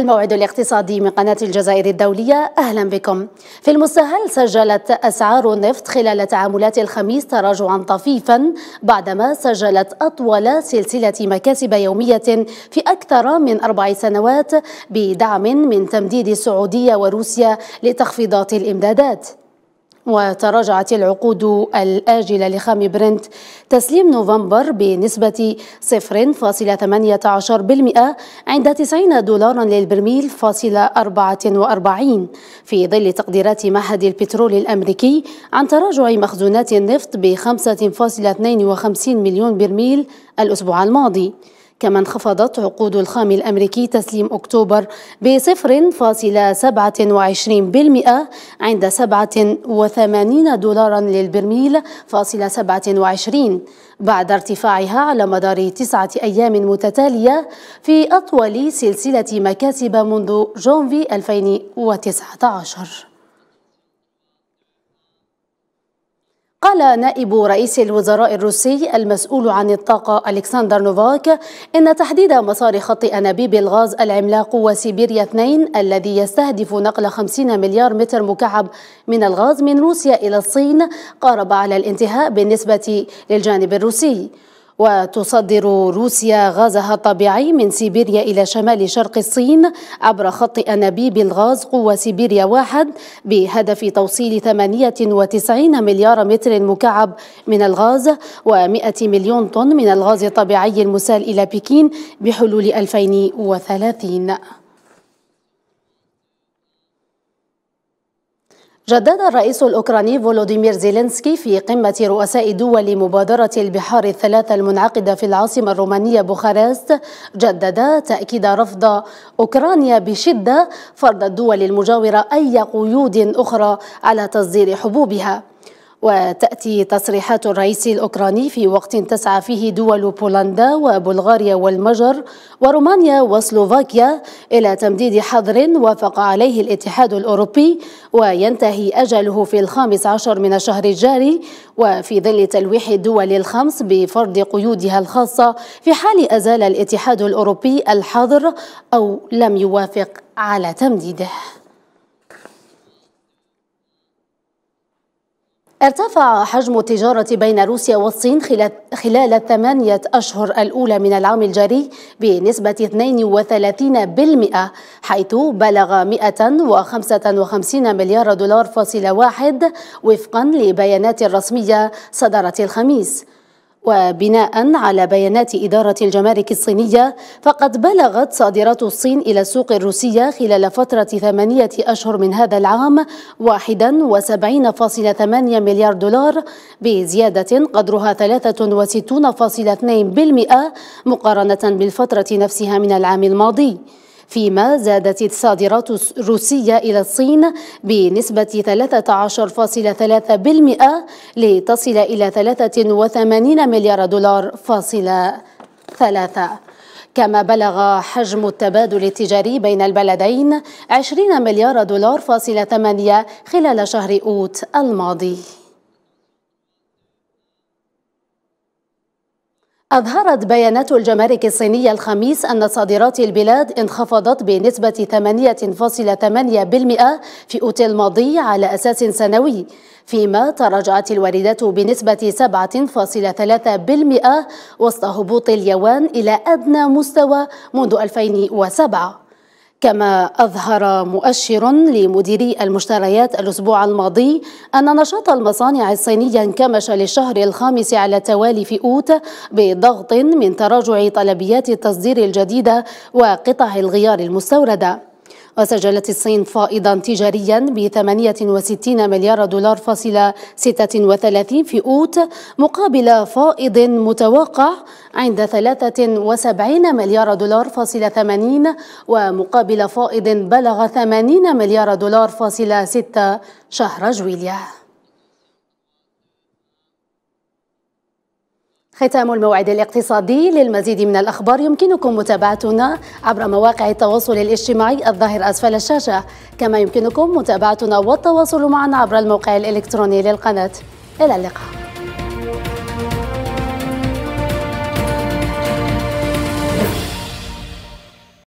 الموعد الاقتصادي من قناة الجزائر الدولية أهلا بكم في المستهل سجلت أسعار النفط خلال تعاملات الخميس تراجعا طفيفا بعدما سجلت أطول سلسلة مكاسب يومية في أكثر من أربع سنوات بدعم من تمديد السعودية وروسيا لتخفيضات الإمدادات وتراجعت العقود الآجلة لخام برنت تسليم نوفمبر بنسبة 0.18% عند 90 دولارا للبرميل فاصلة 44 في ظل تقديرات معهد البترول الأمريكي عن تراجع مخزونات النفط ب 5.52 مليون برميل الأسبوع الماضي كما انخفضت عقود الخام الأمريكي تسليم أكتوبر ب 0.27% عند 87 دولارا للبرميل فاصل 27 بعد ارتفاعها على مدار تسعة أيام متتالية في أطول سلسلة مكاسب منذ جونفي 2019 قال نائب رئيس الوزراء الروسي المسؤول عن الطاقة ألكسندر نوفاك إن تحديد مسار خط أنابيب الغاز العملاق وسيبيريا 2 الذي يستهدف نقل 50 مليار متر مكعب من الغاز من روسيا إلى الصين قارب على الانتهاء بالنسبة للجانب الروسي وتصدر روسيا غازها الطبيعي من سيبيريا إلى شمال شرق الصين عبر خط أنابيب الغاز قوة سيبيريا واحد بهدف توصيل 98 مليار متر مكعب من الغاز و100 مليون طن من الغاز الطبيعي المسال إلى بكين بحلول 2030 جدد الرئيس الأوكراني فولوديمير زيلينسكي في قمة رؤساء دول مبادرة البحار الثلاثة المنعقدة في العاصمة الرومانية بوخارست جدد تأكيد رفض أوكرانيا بشدة فرض الدول المجاورة أي قيود أخرى على تصدير حبوبها وتأتي تصريحات الرئيس الأوكراني في وقت تسعى فيه دول بولندا وبلغاريا والمجر ورومانيا وسلوفاكيا إلى تمديد حظر وافق عليه الاتحاد الأوروبي وينتهي أجله في الخامس عشر من الشهر الجاري وفي ظل تلويح الدول الخمس بفرض قيودها الخاصة في حال أزال الاتحاد الأوروبي الحظر أو لم يوافق على تمديده ارتفع حجم التجارة بين روسيا والصين خلال الثمانية أشهر الأولى من العام الجاري بنسبة 32% حيث بلغ 155 مليار دولار فاصل واحد وفقا لبيانات رسمية صدرت الخميس وبناء على بيانات إدارة الجمارك الصينية فقد بلغت صادرات الصين إلى السوق الروسية خلال فترة ثمانية أشهر من هذا العام 71.8 مليار دولار بزيادة قدرها 63.2% مقارنة بالفترة نفسها من العام الماضي فيما زادت الصادرات الروسية إلى الصين بنسبة 13.3% لتصل إلى 83 مليار دولار فاصلة ثلاثة كما بلغ حجم التبادل التجاري بين البلدين 20 مليار دولار فاصلة ثمانية خلال شهر أوت الماضي أظهرت بيانات الجمارك الصينية الخميس أن صادرات البلاد انخفضت بنسبة 8.8% في أوت الماضي على أساس سنوي فيما تراجعت الواردات بنسبة 7.3% وسط هبوط اليوان إلى أدنى مستوى منذ 2007 كما أظهر مؤشر لمديري المشتريات الأسبوع الماضي أن نشاط المصانع الصينية انكمش للشهر الخامس على التوالي في أوت بضغط من تراجع طلبيات التصدير الجديدة وقطع الغيار المستوردة وسجلت الصين فائضا تجاريا ب 68 مليار دولار فاصلة 36 في أوت مقابل فائض متوقع عند 73 مليار دولار فاصلة 80 ومقابل فائض بلغ 80 مليار دولار فاصلة 6 شهر جويليا ختام الموعد الاقتصادي للمزيد من الأخبار يمكنكم متابعتنا عبر مواقع التواصل الاجتماعي الظاهر أسفل الشاشة كما يمكنكم متابعتنا والتواصل معنا عبر الموقع الإلكتروني للقناة إلى اللقاء